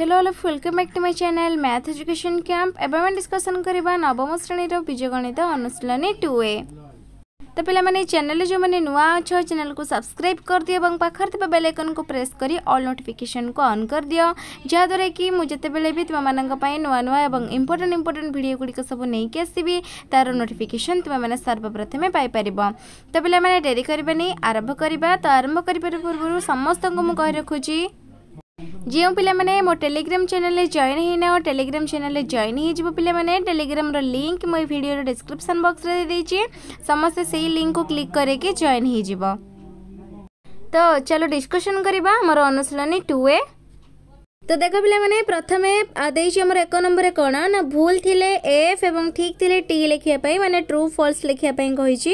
hello hello welcome back to my channel math education camp एवं आम discussion करवा नवम श्रेणी रो बीजगणित अनुशीलनी ए तो पे मैंने चैनल जो मैंने नुआ अच्छे चैनल को सब्सक्राइब कर दियो और थोड़ा बेल आइकन को प्रेस कर ऑल नोटिफिकेशन को ऑन कर दियो जहाद्वे कि मुझे तो भी तुम मैं नुआ नुआ और इम्पोर्टां इम्पोर्टां भिड गुड़ी सब नहीं आसबि तार नोटिफिकेसन तुम मैंने सर्वप्रथमे पाइपर तो पे डेरी करें आरंभ करवा तो आरंभ कर पूर्व समस्त को मुझे रखुच्छी যে পিলামানে মো টেলিগ্রাম চ্যানেলে জয়েন হয়ে নাও টেলিগ্রাম চ্যানেলে জয়েন হয়ে যাব পিলামানে টেলিগ্রামর লিঙ্ক মো ভিডিওর ডেসক্রিপশন বক্সরে দিয়েছি সমস্তে সেই লিঙ্ককু ক্লিক করিকি জয়েন হয়ে যাব তো চলো ডিসকসন করা আমার অনুশীলনী টু এ তো দেখো পিলামানে প্রথমে ଦେଇଛି ଆମର ଏକ ନମ୍ବରରେ କ'ଣ ନା ଭୁଲ ଥିଲେ ଏଫ୍ ଏବଂ ଠିକ୍ ଥିଲେ ଟି ଲେଖିବା ପାଇଁ ମାନେ ଟ୍ରୁ ଫଲ୍ସ ଲେଖିବା ପାଇଁ କହିଛି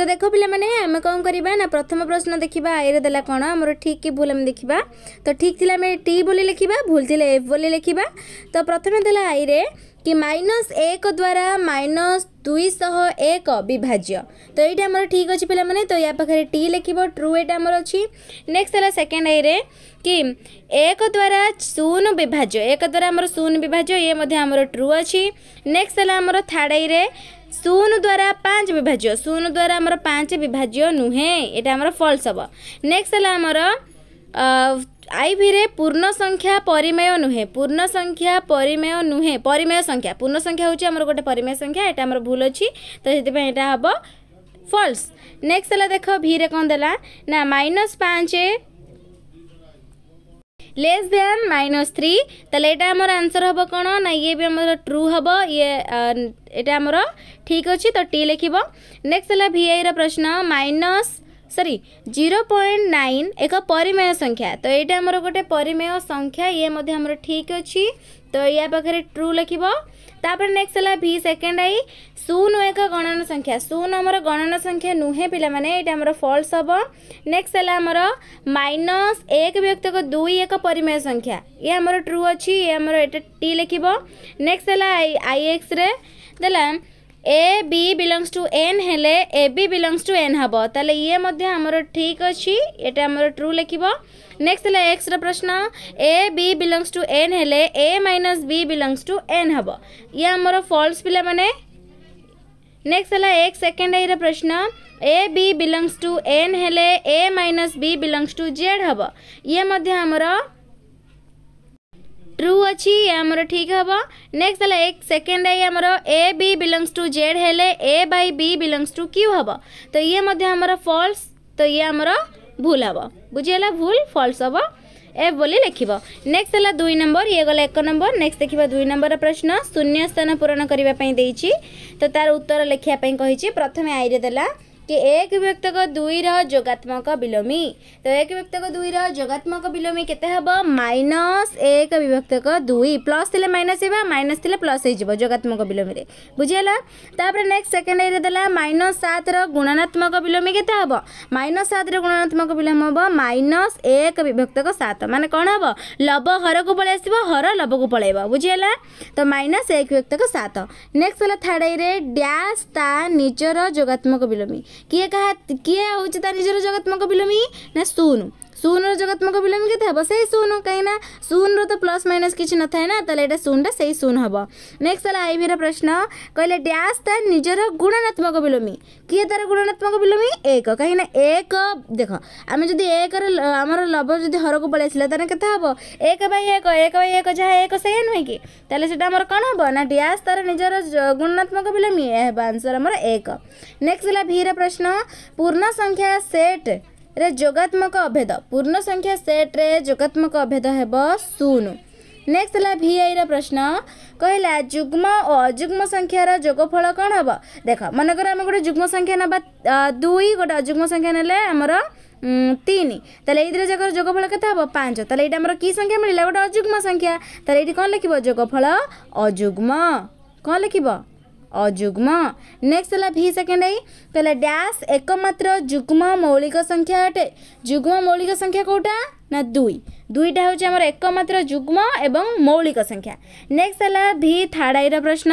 ତ ଦେଖ ପିଲାମାନେ ଆମେ କ'ଣ କରିବା ନା ପ୍ରଥମ ପ୍ରଶ୍ନ ଦେଖିବା ଆଇରେ ଦେଲା କ'ଣ ଆମର ଠିକ୍ କି ଭୁଲ ଆମେ ଦେଖିବା ତ ଠିକ୍ ଥିଲେ ଆମେ ଟି ବୋଲି ଲେଖିବା ଭୁଲ ଥିଲେ ଏଫ୍ ବୋଲି ଲେଖିବା ତ ପ୍ରଥମେ ଦେଲା ଆଇରେ कि माइनस एक द्वारा माइनस दुईशह एक विभाज्य तो ये आम ठीक अच्छे पे तो या पाखे टी लिख ट्रु एट आमर अच्छी नेक्स्ट है सेकेंड ए कि एक द्वारा शून विभाज्य एक द्वारा आम शून विभाज्य ये आमर ट्रू अच्छी नेक्स्ट है आमर थार्ड ए शून द्वारा पाँच विभाज्य शून द्वारा आम पाँच विभाज्य नुहे ये आमर फल्स हम नेक्स्ट है आमर ଆଇଭିରେ ପୂର୍ଣ୍ଣ ସଂଖ୍ୟା ପରିମେୟ ନୁହେଁ ପୂର୍ଣ୍ଣ ସଂଖ୍ୟା ପରିମେୟ ନୁହେଁ ପରିମେୟ ସଂଖ୍ୟା ପୂର୍ଣ୍ଣ ସଂଖ୍ୟା ହେଉଛି ଆମର ଗୋଟେ ପରିମେୟ ସଂଖ୍ୟା ଏଇଟା ଆମର ଭୁଲ ଅଛି ତ ସେଥିପାଇଁ ଏଇଟା ହେବ ଫଲ୍ସ ନେକ୍ସଟ ହେଲା ଦେଖ ଭିରେ କ'ଣ ଦେଲା ନା ମାଇନସ୍ ପାଞ୍ଚ लेस देन माइनस थ्री तेल यहाँ आमर आंसर हम कौन ना ये भी आम ट्रू हम ये यहाँ आमर ठीक अच्छे तो टी लिख नेक्स्ट है भि आई प्रश्न minus sorry zero point nine ଏକ ପରିମେୟ ସଂଖ୍ୟା ତ ଏଇଟା ଆମର ଗୋଟେ ପରିମେୟ ସଂଖ୍ୟା ଇଏ ମଧ୍ୟ ଆମର ଠିକ୍ ଅଛି ତ ୟା ପାଖରେ ଟ୍ରୁ ଲେଖିବ ତାପରେ ନେକ୍ସଟ ହେଲା ଭି ସେକେଣ୍ଡ ଆଇ ଶୂନ ଏକ ଗଣନ ସଂଖ୍ୟା ଶୂନ ଆମର ଗଣନ ସଂଖ୍ୟା ନୁହେଁ ପିଲାମାନେ ଏଇଟା ଆମର ଫଲ୍ସ ହେବ ନେକ୍ସଟ ହେଲା ଆମର ମାଇନସ୍ ଏକ ବ୍ୟକ୍ତିକ ଦୁଇ ଏକ ପରିମେୟ ସଂଖ୍ୟା ଇଏ ଆମର ଟ୍ରୁ ଅଛି ଇଏ ଆମର ଏଇଟା ଟି ଲେଖିବ ନେକ୍ସଟ ହେଲା ଆଇ ଏକ୍ସରେ ଦେଲା A B belongs to N हेले A B belongs to N हम ताले ये मध्य ठीक अच्छी ये हमर ट्रू लिखिबो नेक्स्ट है एक्स रश्न A B belongs to N हेले A minus B belongs to N हम ये हमर फॉल्स पिला माने नेक्स्ट है एक्स सेकेंड आई रश्न A B belongs to N हेले A minus B belongs to Z हम ये मध्य ट्रू अच्छी आमर ठीक हम नेक्स्ट है एक सेकेंड आई आम A B belongs to Z हेले A by B belongs to Q हम तो ये आमर फल्स तो ये आम भूल हम बुझीगला भूल फल्स हम ए बोली लिख नेक्स्ट है दुई नंबर ये गला एक नंबर नेक्स्ट देखा दुई नंबर प्रश्न शून्य स्थान पूरण करने तो तार उत्तर लिखापी प्रथम आईरे देला કે એક ବ୍ୟକ୍ତକ ଦୁଇର ଯୋଗାତ୍ମକ ବିଲୋମୀ ତ ଏକ ବ୍ୟକ୍ତକ ଦୁଇର ଯୋଗାତ୍ମକ ବିଲୋମୀ କେତେ ହେବ ମାଇନସ୍ ଏକ ବିଭକ୍ତକ ଦୁଇ ପ୍ଲସ୍ ଥିଲେ ମାଇନସ୍ ହେବ ମାଇନସ୍ ଥିଲେ ପ୍ଲସ୍ ହେଇଯିବ ଯୋଗାତ୍ମକ ବିଲୋମୀରେ ବୁଝିହେଲା ତାପରେ ନେକ୍ସଟ ସେକେଣ୍ଡ ଇରେ ଦେଲା ମାଇନସ୍ ସାତର ଗୁଣନାତ୍ମକ ବିଲୋମୀ କେତେ ହେବ ମାଇନସ୍ ସାତର ଗୁଣନାତ୍ମକ ବିଲୋମ ହେବ ମାଇନସ୍ ଏକ ବିଭକ୍ତକ ସାତ ମାନେ କ'ଣ ହେବ ଲବ ହରକୁ ପଳେଇ ଆସିବ ହର ଲବକୁ ପଳେଇବ ବୁଝିହେଲା ତ ମାଇନସ୍ ଏକ ବିଭକ୍ତକ ସାତ ନେକ୍ସଟ ହେଲା ଥାର୍ଡ଼ ଇରେ ଡ୍ୟାସ୍ ତା ନିଜର ଯୋଗାତ୍ମକ ବିଲୋମୀ କିଏ କାହା କିଏ ହେଉଛି ତା ନିଜର ଜଗତ୍ମାଙ୍କ ବିଲୋମୀ ନା ଶୂନ ଶୂନର ଯୁଗାତ୍ମକ ବିଲୋମ କେତେ ହେବ ସେଇ ଶୂନ କାହିଁକିନା ଶୂନର ତ ପ୍ଲସ୍ ମାଇନସ୍ କିଛି ନଥାଏ ନା ତାହେଲେ ଏଇଟା ଶୂନଟା ସେଇ ଶୂନ ହେବ ନେକ୍ସଟ ହେଲା ଆଇଭିର ପ୍ରଶ୍ନ କହିଲେ ଡ୍ୟାସ୍ ତା ନିଜର ଗୁଣନାତ୍ମକ ବିଲୋମୀ କିଏ ତାର ଗୁଣନାତ୍ମକ ବିଲୋମୀ ଏକ କାହିଁକିନା ଏକ ଦେଖ ଆମେ ଯଦି ଏକର ଆମର ଲବ ଯଦି ହରକୁ ପଳେଇ ଆସିଲା ତାହେଲେ କେତେ ହେବ ଏକ ବାଇ ଏକ ଏକ ବାଇ ଏକ ଯାହା ଏକ ସେଇଆ ନୁହେଁ କି ତାହେଲେ ସେଇଟା ଆମର କ'ଣ ହେବ ନା ଡ୍ୟାସ୍ ତାର ନିଜର ଗୁଣନାତ୍ମକ ବିଲୋମୀ ଏହା ହେବ ଆନ୍ସର୍ ଆମର ଏକ ନେକ୍ସଟ ହେଲା ଭିର ପ୍ରଶ୍ନ ପୂର୍ଣ୍ଣ ସଂଖ୍ୟା ସେଟ୍ ରେ ଯୋଗାତ୍ମକ ଅଭେଦ ପୂର୍ଣ୍ଣ ସଂଖ୍ୟା ସେଟ୍ରେ ଯୋଗାତ୍ମକ ଅଭେଦ ହେବ ଶୂନ ନେକ୍ସଟ ହେଲା ଭିଆଇର ପ୍ରଶ୍ନ କହିଲା ଯୁଗ୍ମ ଓ ଅଯୁଗ୍ମ ସଂଖ୍ୟାର ଯୋଗଫଳ କ'ଣ ହେବ ଦେଖ ମନେକର ଆମେ ଗୋଟେ ଯୁଗ୍ମ ସଂଖ୍ୟା ନେବା ଦୁଇ ଗୋଟେ ଅଯୁଗ୍ମ ସଂଖ୍ୟା ନେଲେ ଆମର ତିନି ତାହେଲେ ଏଇଥିରେ ଯାକର ଯୋଗଫଳ କେତେ ହେବ ପାଞ୍ଚ ତାହେଲେ ଏଇଟା ଆମର କି ସଂଖ୍ୟା ମିଳିଲା ଗୋଟେ ଅଯୁଗ୍ମ ସଂଖ୍ୟା ତାହେଲେ ଏଇଠି କ'ଣ ଲେଖିବ ଯୋଗଫଳ ଅଯୁଗ୍ମ କ'ଣ ଲେଖିବ ଅଯୁଗ୍ମ ନେକ୍ସଟ ହେଲା ଭି ସେକେଣ୍ଡ ଆଇ ତାହେଲେ ଡ୍ୟାସ୍ ଏକମାତ୍ର ଯୁଗ୍ମ ମୌଳିକ ସଂଖ୍ୟା ଅଟେ ଯୁଗ୍ମ ମୌଳିକ ସଂଖ୍ୟା କେଉଁଟା ନା ଦୁଇ ଦୁଇଟା ହେଉଛି ଆମର ଏକମାତ୍ର ଯୁଗ୍ମ ଏବଂ ମୌଳିକ ସଂଖ୍ୟା ନେକ୍ସଟ ହେଲା ଭି ଥାର୍ଡ଼ ଆଇର ପ୍ରଶ୍ନ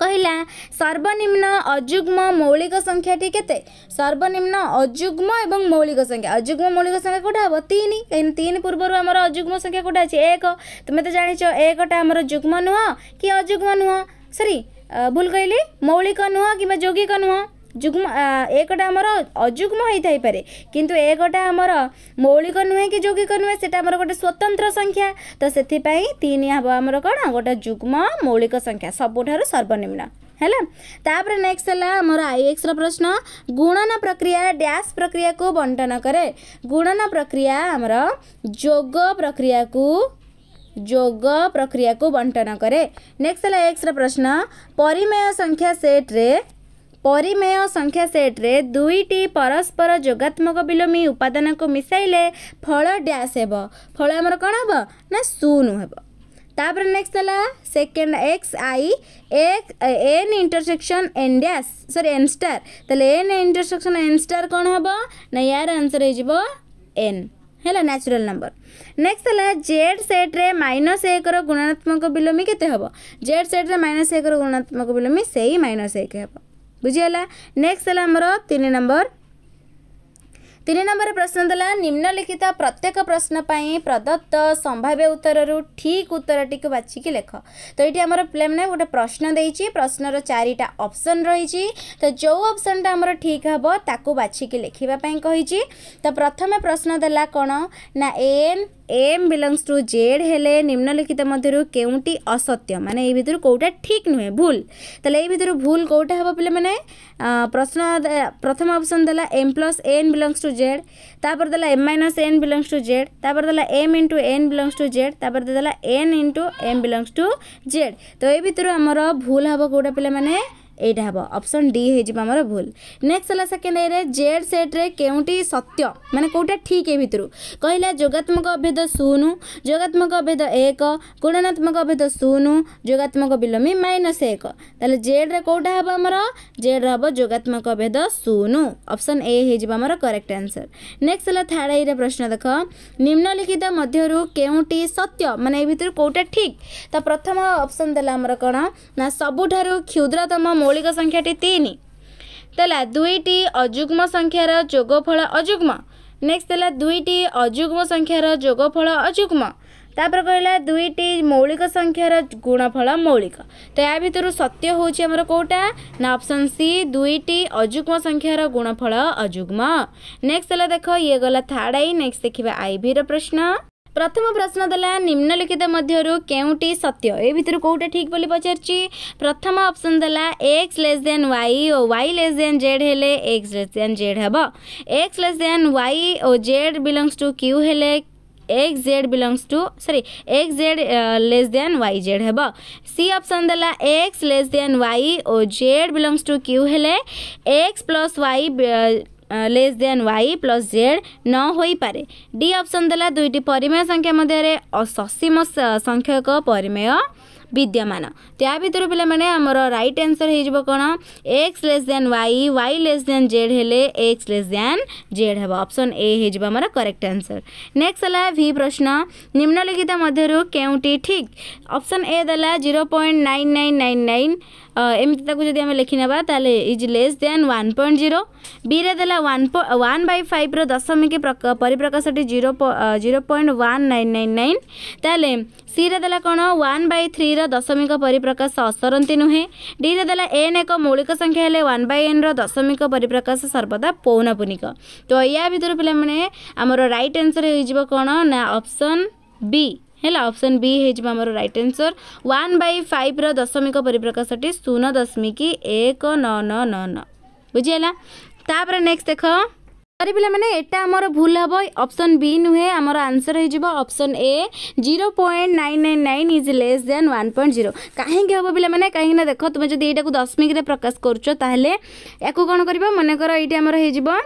କହିଲା ସର୍ବନିମ୍ନ ଅଯୁଗ୍ମ ମୌଳିକ ସଂଖ୍ୟାଟି କେତେ ସର୍ବନିମ୍ନ ଅଯୁଗ୍ମ ଏବଂ ମୌଳିକ ସଂଖ୍ୟା ଅଯୁଗ୍ମ ମୌଳିକ ସଂଖ୍ୟା କେଉଁଟା ହେବ ତିନି କାହିଁକି ତିନି ପୂର୍ବରୁ ଆମର ଅଯୁଗ୍ମ ସଂଖ୍ୟା କେଉଁଟା ଅଛି ଏକ ତୁମେ ତ ଜାଣିଛ ଏକଟା ଆମର ଯୁଗ୍ମ ନୁହଁ କି ଅଯୁଗ୍ମ ନୁହଁ ସରି ভুল কহিলি মৌলিক নুহ কিংবা যৌগিক নুহ ଯୁଗ୍ମ ଏକଟା ଆମର ଅଯୁଗ୍ମ ହେଇଥାଇପାରେ କିନ୍ତୁ ଏକଟା ଆମର ମୌଳିକ ନୁହେଁ କି ଯୌଗିକ ନୁହେଁ ସେଟା ଆମର ଗୋଟେ ସ୍ୱତନ୍ତ୍ର ସଂଖ୍ୟା ତ ସେଥିପାଇଁ ତିନି ହେବ ଆମର କ'ଣ ଗୋଟେ ଯୁଗ୍ମ ମୌଳିକ ସଂଖ୍ୟା ସବୁଠାରୁ ସର୍ବନିମ୍ନ ହେଲା ତାପରେ ନେକ୍ସଟ ହେଲା ଆମର ଆଇଏକ୍ସର ପ୍ରଶ୍ନ ଗୁଣନ ପ୍ରକ୍ରିୟା ଡ୍ୟାସ୍ ପ୍ରକ୍ରିୟାକୁ ବଣ୍ଟନ କରେ ଗୁଣନ ପ୍ରକ୍ରିୟା ଆମର ଯୋଗ ପ୍ରକ୍ରିୟାକୁ जोग प्रक्रिया को बंटन करे नेक्स्ट है एक्सर प्रश्न परिमेय संख्या सेट्रे পরিমেয় সংখ্যা সেট্রে দুইটি পরস্পর যোগাত্মক বিলোমী উপাদানকে মিশাইলে ফল ড্যাশ হব ফল আমার কণ হব না শূন্য হব তাপরে নেক্সট হল সেকেন্ড এক্স আই এক N intersection N dash sorry N star তাহলে এন ইন্টরসেকশন এন স্টার কণ হব না ইয়ার আনসর হয়ে যাব এন ହେଲା ନ୍ୟାଚୁରାଲ୍ ନମ୍ବର ନେକ୍ସଟ ହେଲା ଜେଡ୍ ସେଟ୍ରେ ମାଇନସ୍ ଏକର ଗୁଣାତ୍ମକ ବିଲୋମୀ କେତେ ହେବ ଜେଡ୍ ସେଟ୍ରେ ମାଇନସ୍ ଏକର ଗୁଣାତ୍ମକ ବିଲୋମୀ ସେଇ ମାଇନସ୍ ଏକ ହେବ ବୁଝିଗଲା ନେକ୍ସଟ ହେଲା ଆମର ତିନି ନମ୍ବର ତିନି ନମ୍ବର ପ୍ରଶ୍ନ ଥିଲା ନିମ୍ନଲିଖିତ ପ୍ରତ୍ୟେକ ପ୍ରଶ୍ନ ପାଇଁ ପ୍ରଦତ୍ତ ସମ୍ଭାବ୍ୟ ଉତ୍ତରରୁ ଠିକ୍ ଉତ୍ତରଟିକୁ ବାଛିକି ଲେଖ ତ ଏଇଠି ଆମର ପିଲାମାନେ ଗୋଟେ ପ୍ରଶ୍ନ ଦେଇଛି ପ୍ରଶ୍ନର ଚାରିଟା ଅପସନ୍ ରହିଛି ତ ଯେଉଁ ଅପସନ୍ଟା ଆମର ଠିକ୍ ହେବ ତାକୁ ବାଛିକି ଲେଖିବା ପାଇଁ କହିଛି ତ ପ୍ରଥମେ ପ୍ରଶ୍ନ ଦେଲା କ'ଣ ନା N M belongs to Z হলে নিম্নলিখিত মধ্যে কেউটি অসত্য মানে এই ভিতর কোটা ঠিক নুহে ভুল তাহলে এই ভিতর ভুল কোটা হব পিলে মানে প্রশ্ন প্রথম অপশন দেলা M plus N belongs to Z তাপরে দেলা M minus N belongs to Z তাপরে দেলা M into N belongs to Z তাপরে দেলা N into M belongs to Z তো এই ভিতর আমার ভুল হব কোটা পিলে মানে एउटा हे अप्सन डिजिम भुल नेक्सेन्ड एेड सेट् के सत्य ठीक ठिक ए भित्रु क्याात्मक अभेद शून जोगात्मक अभेद एक गुणनात्मक अभेद शून जात्मक बलोमी मैनस एक रे जेड्रेउटा हे अब जेड हे जात्मक अभेद शून अप्सन ए हैजा अब करेक्ट आन्सर नेक्स्ट होला थर्ड एक्ख निम्खितु के सत्य म भित्र केही ठीक त प्रथम अप्सन क्षुद्रतम ମୌଳିକ ସଂଖ୍ୟାଟି ତିନି ଦେଲା ଦୁଇଟି ଅଯୁଗ୍ମ ସଂଖ୍ୟାର ଯୋଗଫଳ ଅଯୁଗ୍ମ ନେକ୍ସଟ ଦେଲା ଦୁଇଟି ଅଯୁଗ୍ମ ସଂଖ୍ୟାର ଯୋଗଫଳ ଅଯୁଗ୍ମ ତାପରେ କହିଲା ଦୁଇଟି ମୌଳିକ ସଂଖ୍ୟାର ଗୁଣଫଳ ମୌଳିକ ତ ଏହା ଭିତରୁ ସତ୍ୟ ହେଉଛି ଆମର କେଉଁଟା ନା ଅପସନ୍ ସି ଦୁଇଟି ଅଯୁଗ୍ମ ସଂଖ୍ୟାର ଗୁଣଫଳ ଅଯୁଗ୍ମ ନେକ୍ସଟ ହେଲା ଦେଖ ଇଏ ଗଲା ଥାର୍ଡ଼ ଆଇ ନେକ୍ସଟ ଦେଖିବା ଆଇଭିର ପ୍ରଶ୍ନ प्रथम प्रश्न दला निम्नलिखित मध्य के सत्य ए भितर कौटा ठीक बोली पचार प्रथम ऑप्शन दला एक्स लेस देन वाई और वाई लेस देन जेड हेले एक्स लेस देन जेड हे एक्स लेस देन वाई और जेड बिलंगस टू क्यू हेले X Z belongs to sorry X Z less than Y Z हे C option दला X less than Y और Z belongs to Q हेले X plus Y less than Y plus Z ନ ହୋଇପାରେ D option ଦେଲା ଦୁଇଟି ପରିମେୟ ସଂଖ୍ୟା ମଧ୍ୟରେ ଅସୀମ ସଂଖ୍ୟକ ପରିମେୟ ବିଦ୍ୟମାନ ତା ଭିତରୁ ପିଲାମାନେ ଆମର ରାଇଟ୍ ଆନ୍ସର୍ ହେଇଯିବ କ'ଣ X less than Y Y less than Z ହେଲେ ଏକ୍ସ ଲେସ୍ ଦେନ୍ ଜେଡ୍ ହେବ ଅପସନ୍ ଏ ହେଇଯିବ ଆମର କରେକ୍ଟ ଆନ୍ସର୍ ନେକ୍ସଟ ହେଲା ଭି ପ୍ରଶ୍ନ ନିମ୍ନଲିଖିତ ମଧ୍ୟରୁ କେଉଁଟି ଠିକ୍ ଅପସନ୍ ଏ ଦେଲା zero point nine nine nine nine ଏମିତି ତାକୁ ଯଦି ଆମେ ଲେଖିନେବା ତାହେଲେ is less than one point zero ବିରେ ଦେଲା ୱାନ୍ ୱାନ୍ ବାଇ ଫାଇଭ୍ର ଦଶମିକ ପରିପ୍ରକାଶଟି zero zero point one nine nine nine ତାହେଲେ ସିରେ ଦେଲା କ'ଣ ୱାନ୍ ବାଇ ଥ୍ରୀର ଦଶମିକ ପରିପ୍ରକାଶ ଅସରନ୍ତି ନୁହେଁ ଡିରେ ଦେଲା ଏନ୍ ଏକ ମୌଳିକ ସଂଖ୍ୟା ହେଲେ ୱାନ୍ ବାଇ ଏନ୍ର ଦଶମିକ ପରିପ୍ରକାଶ ସର୍ବଦା ପୌନପୁନିକ ତ ୟା ଭିତରୁ ପିଲାମାନେ ଆମର ରାଇଟ୍ ଆନ୍ସର୍ ହେଇଯିବ କ'ଣ ନା ଅପସନ୍ ବି ହେଲା ଅପସନ୍ ବି ହୋଇଯିବ ଆମର ରାଇଟ୍ ଆନ୍ସର୍ ୱାନ୍ ବାଇ ଫାଇଭ୍ର ଦଶମିକ ପରିପ୍ରକାଶଟି ଶୂନ ଦଶମିକ ଏକ ନଅ ନଅ ନଅ ନଅ ବୁଝିହେଲା ତାପରେ ନେକ୍ସଟ ଦେଖ ସରି ପିଲାମାନେ ଏଟା ଆମର ଭୁଲ ହେବ ଅପସନ୍ ବି ନୁହେଁ ଆମର ଆନ୍ସର୍ ହେଇଯିବ option A zero point nine nine nine is less than one point zero କାହିଁକି ହେବ ପିଲାମାନେ କାହିଁକିନା ଦେଖ ତୁମେ ଯଦି ଏଇଟାକୁ ଦଶମିକରେ ପ୍ରକାଶ କରୁଛ ତାହେଲେ ୟାକୁ କ'ଣ କରିବ ମନେକର ଏଇଠି ଆମର ହେଇଯିବ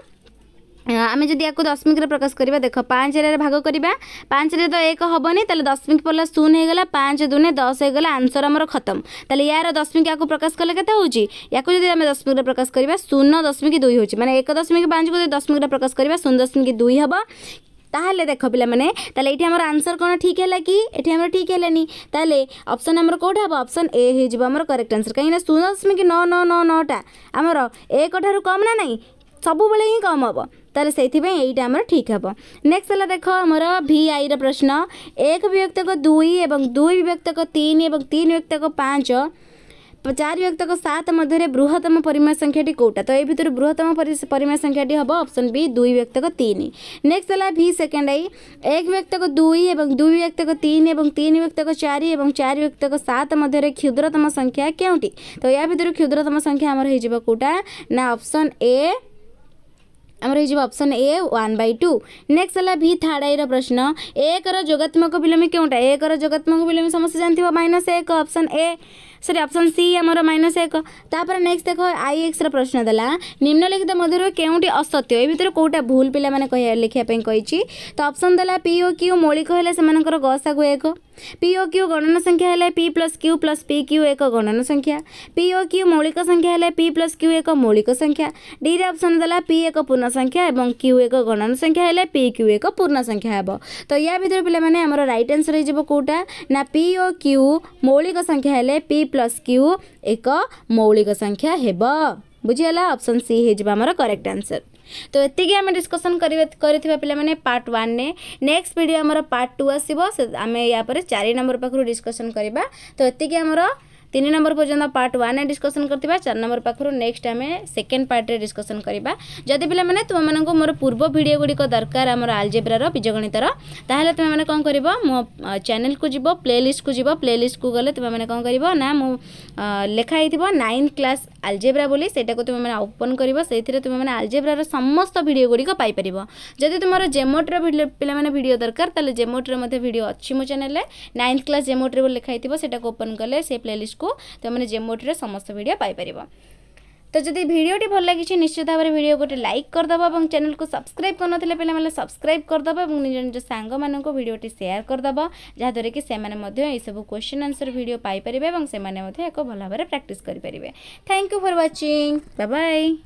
आम जदि या दशमिक प्रकाश करवा देख पाँच भाग करवा पाँच तो एक हेनी तेल दशमिक पड़ा शून होगा पाँच दुने दस होगा आंसर आम खत्म तेल यार दशमिक या प्रकाश कले के हूँ या दशमिक प्रकाश करवा शून्य दशमिक दुई हो मैंने एक दशमिक पाँच को दशमिक प्रकाश करवा शून्य दशमिक दुई हम তাহলে দেখো পিলামানে ये এটি আমার আনসর কোণ ঠিক হল কি এটি আমার ঠিক হলানি তাহলে অপশন আমার কোটা হব অপশন এ হয়ে যাব আমার করেক্ট আনসর কিনা শূন্য দশমিক ন ন ন নটা আমার এক ঠার কম না নাই সবুলে ତାହେଲେ ସେଇଥିପାଇଁ ଏଇଟା ଆମର ଠିକ୍ ହେବ ନେକ୍ସଟ ହେଲା ଦେଖ ଆମର ଭି ଆଇର ପ୍ରଶ୍ନ ଏକ ବିଭକ୍ତକ ଦୁଇ ଏବଂ ଦୁଇ ବିଭକ୍ତକ ତିନି ଏବଂ ତିନି ବିଭକ୍ତକ ପାଞ୍ଚ ଚାରି ବ୍ୟକ୍ତକ ସାତ ମଧ୍ୟରେ ବୃହତ୍ତମ ପରିମାଣ ସଂଖ୍ୟାଟି କେଉଁଟା ତ ଏ ଭିତରୁ ବୃହତ୍ତମ ପରିମାଣ ସଂଖ୍ୟାଟି ହେବ ଅପସନ୍ ବି ଦୁଇ ବ୍ୟକ୍ତକ ତିନି ନେକ୍ସଟ ହେଲା ଭି ସେକେଣ୍ଡ ଆଇ ଏକ ବ୍ୟକ୍ତକ ଦୁଇ ଏବଂ ଦୁଇ ବ୍ୟକ୍ତକ ତିନି ଏବଂ ତିନି ବ୍ୟକ୍ତକ ଚାରି ଏବଂ ଚାରି ବ୍ୟକ୍ତକ ସାତ ମଧ୍ୟରେ କ୍ଷୁଦ୍ରତମ ସଂଖ୍ୟା କେଉଁଟି ତ ଏହା ଭିତରୁ କ୍ଷୁଦ୍ରତମ ସଂଖ୍ୟା ଆମର ହେଇଯିବ କେଉଁଟା ନା ଅପସନ୍ ଏ ଆମର ହେଇଯିବ option A one by two next ହେଲା ଭି ଥାର୍ଡ଼ ଆଇର ପ୍ରଶ୍ନ ଏକର ଯୋଗାତ୍ମକ ବିଲୋମୀ କେଉଁଟା ଏକର ଯୋଗାତ୍ମକ ବିଲୋମୀ ସମସ୍ତେ ଜାଣିଥିବ ମାଇନସ୍ ଏକ option A sorry option C ଆମର ମାଇନସ୍ ଏକ ତାପରେ ନେକ୍ସଟ ଦେଖ ଆଇ ଏକ୍ସର ପ୍ରଶ୍ନ ଦେଲା ନିମ୍ନଲିଖିତ ମଧ୍ୟରୁ କେଉଁଟି ଅସତ୍ୟ ଏ ଭିତରୁ କେଉଁଟା ଭୁଲ ପିଲାମାନେ କହିବା ଲେଖିବା ପାଇଁ କହିଛି ତ ଅପସନ୍ ଦେଲା ପି ଓ କ୍ୟୁ ମୌଳିକ ହେଲେ ସେମାନଙ୍କର ଗସାଗୁ ଏକ ପି ଓ କ୍ୟୁ ଗଣନ ସଂଖ୍ୟା ହେଲେ P plus Q plus P Q ଏକ ଗଣନ ସଂଖ୍ୟା ପି ଓ କ୍ୟୁ ମୌଳିକ ସଂଖ୍ୟା ହେଲେ ପି ପ୍ଲସ୍ କ୍ୟୁ ଏକ ମୌଳିକ ସଂଖ୍ୟା ଡିରେ ଅପସନ୍ ଦେଲା ପି ଏକ ପୂର୍ଣ୍ଣ ସଂଖ୍ୟା ଏବଂ କ୍ୟୁ ଏକ ଗଣନ ସଂଖ୍ୟା ହେଲେ ପି କ୍ୟୁ ଏକ ପୂର୍ଣ୍ଣ ସଂଖ୍ୟା ହେବ ତ ୟା ଭିତରେ ପିଲାମାନେ ଆମର ରାଇଟ୍ ଆନ୍ସର୍ ହେଇଯିବ କେଉଁଟା ନା ପି ଓ କ୍ୟୁ ମୌଳିକ ସଂଖ୍ୟା ହେଲେ ପି ପ୍ଲସ୍ କ୍ୟୁ ଏକ ମୌଳିକ ସଂଖ୍ୟା ହେବ ବୁଝିଗଲା ଅପସନ୍ ସି ହେଇଯିବ ଆମର କରେକ୍ଟ ଆନ୍ସର୍ ତ ଏତିକି ଆମେ ଡିସ୍କସନ୍ କରିଥିବା ପିଲାମାନେ ପାର୍ଟ ୱାନ୍ରେ ନେକ୍ସଟ ଭିଡ଼ିଓ ଆମର ପାର୍ଟ ଟୁ ଆସିବ ଆମେ ୟା ପରେ ଚାରି ନମ୍ବର ପାଖରୁ ଡିସ୍କସନ୍ କରିବା ତ ଏତିକି ଆମର ତିନି ନମ୍ବର ପର୍ଯ୍ୟନ୍ତ ପାର୍ଟ ୱାନ୍ ଡିସ୍କସନ୍ କରିଥିବା ଚାରି ନମ୍ବର ପାଖରୁ ନେକ୍ସଟ ଆମେ ସେକେଣ୍ଡ ପାର୍ଟରେ ଡିସ୍କସନ୍ କରିବା ଯଦି ପିଲାମାନେ ତୁମମାନଙ୍କୁ ମୋର ପୂର୍ବ ଭିଡ଼ିଓ ଗୁଡ଼ିକ ଦରକାର ଆମର ଆଲଜେବ୍ରାର ବୀଜଗଣିତର ତାହେଲେ ତୁମେମାନେ କ'ଣ କରିବ ମୋ ଚ୍ୟାନେଲକୁ ଯିବ ପ୍ଲେଲିଷ୍ଟକୁ ଯିବ ପ୍ଲେଲିଷ୍ଟକୁ ଗଲେ ତୁମେମାନେ କ'ଣ କରିବ ନା ମୁଁ ଲେଖା ହେଇଥିବ ନାଇନ୍ଥ କ୍ଲାସ୍ ଆଲଜେବ୍ରା ବୋଲି ସେଇଟାକୁ ତୁମେମାନେ ଓପନ୍ କରିବ ସେଇଥିରେ ତୁମେମାନେ ଆଲଜେବ୍ରାର ସମସ୍ତ ଭିଡ଼ିଓ ଗୁଡ଼ିକ ପାଇପାରିବ ଯଦି ତୁମର ଜେମୋଟ୍ର ପିଲାମାନେ ଭିଡ଼ିଓ ଦରକାର ତାହେଲେ ଜେମୋଟ୍ର ମଧ୍ୟ ଭିଡ଼ିଓ ଅଛି ମୋ ଚ୍ୟାନେଲରେ ନାଇନ୍ଥ କ୍ଲାସ୍ ଜେମୋଟ୍ରେ ବୋଲି ଲେଖା ହେଇଥିବ ସେଇଟାକୁ ଓପନ୍ କଲେ ସେ ପ୍ଲେଲିଷ୍ଟକୁ চ্যানেলକୁ ତୁମେ ଜେମୋଟିରେ ସମସ୍ତ ଭିଡ଼ିଓ ପାଇପାରିବ ତ ଯଦି ଭିଡ଼ିଓଟି ଭଲ ଲାଗିଛି ନିଶ୍ଚିତ ଭାବରେ ଭିଡ଼ିଓ ଗୋଟେ ଲାଇକ୍ କରିଦେବ ଏବଂ ଚ୍ୟାନେଲକୁ ସବସ୍କ୍ରାଇବ୍ କରିନଥିଲେ ପିଲାମାନେ ସବସ୍କ୍ରାଇବ୍ କରିଦେବ ଏବଂ ନିଜ ନିଜ ସାଙ୍ଗମାନଙ୍କୁ ଭିଡ଼ିଓଟି ସେୟାର କରିଦେବ ଯାହାଦ୍ୱାରା କି ସେମାନେ ମଧ୍ୟ ଏହିସବୁ କ୍ୱେଶ୍ଚିନ୍ ଆନ୍ସର୍ ଭିଡ଼ିଓ ପାଇପାରିବେ ଏବଂ ସେମାନେ ମଧ୍ୟ ଏକ ଭଲ ଭାବରେ ପ୍ରାକ୍ଟିସ୍ କରିପାରିବେ thank you for watching bye